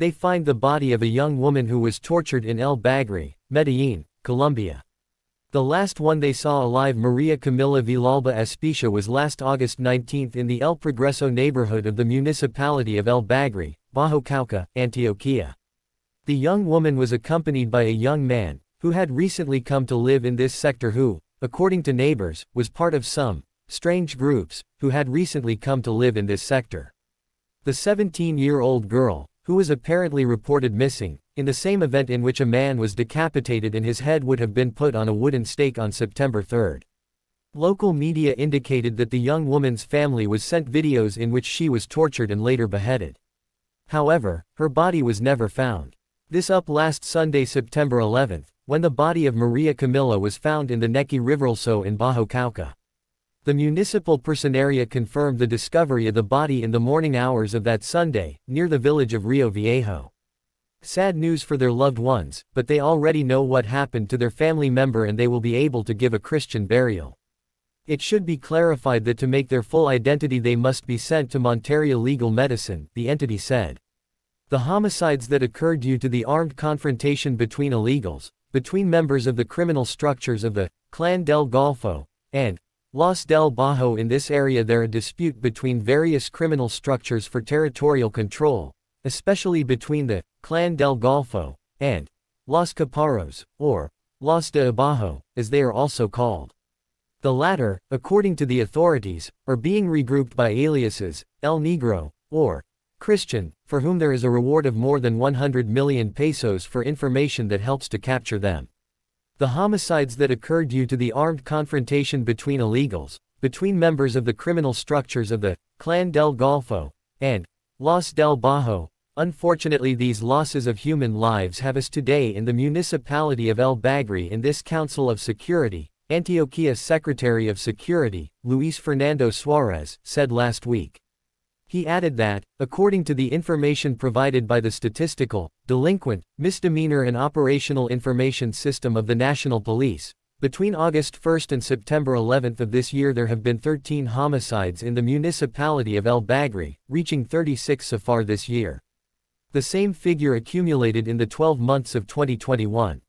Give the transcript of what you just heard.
they find the body of a young woman who was tortured in El Bagri, Medellin, Colombia. The last one they saw alive Maria Camila Villalba Espicia was last August 19 in the El Progreso neighborhood of the municipality of El Bagri, Bajo Cauca, Antioquia. The young woman was accompanied by a young man, who had recently come to live in this sector who, according to neighbors, was part of some strange groups who had recently come to live in this sector. The 17-year-old girl, who was apparently reported missing, in the same event in which a man was decapitated and his head would have been put on a wooden stake on September 3. Local media indicated that the young woman's family was sent videos in which she was tortured and later beheaded. However, her body was never found. This up last Sunday, September 11, when the body of Maria Camilla was found in the Necky Riveralso in Bajo Cauca. The municipal personaria confirmed the discovery of the body in the morning hours of that Sunday, near the village of Rio Viejo. Sad news for their loved ones, but they already know what happened to their family member and they will be able to give a Christian burial. It should be clarified that to make their full identity they must be sent to Monteria Legal Medicine, the entity said. The homicides that occurred due to the armed confrontation between illegals, between members of the criminal structures of the Clan del Golfo, and Los del Bajo in this area there a dispute between various criminal structures for territorial control, especially between the Clan del Golfo and Los Caparros, or Los de Abajo, as they are also called. The latter, according to the authorities, are being regrouped by aliases, El Negro, or Christian, for whom there is a reward of more than 100 million pesos for information that helps to capture them. The homicides that occurred due to the armed confrontation between illegals, between members of the criminal structures of the Clan del Golfo and Los del Bajo, unfortunately these losses of human lives have us today in the municipality of El Bagri in this Council of Security, Antioquia Secretary of Security, Luis Fernando Suarez, said last week. He added that, according to the information provided by the Statistical, Delinquent, Misdemeanor and Operational Information System of the National Police, between August 1 and September 11 of this year there have been 13 homicides in the municipality of El Bagri, reaching 36 so far this year. The same figure accumulated in the 12 months of 2021.